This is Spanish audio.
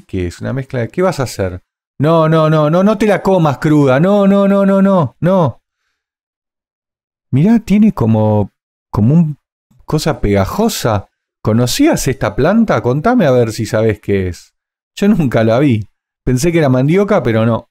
sé qué es, una mezcla de... ¿Qué vas a hacer? No, no, no, no, no te la comas cruda. No, no, no, no, no, no. Mirá, tiene como, como un... cosa pegajosa. ¿Conocías esta planta? Contame a ver si sabes qué es. Yo nunca la vi. Pensé que era mandioca, pero no.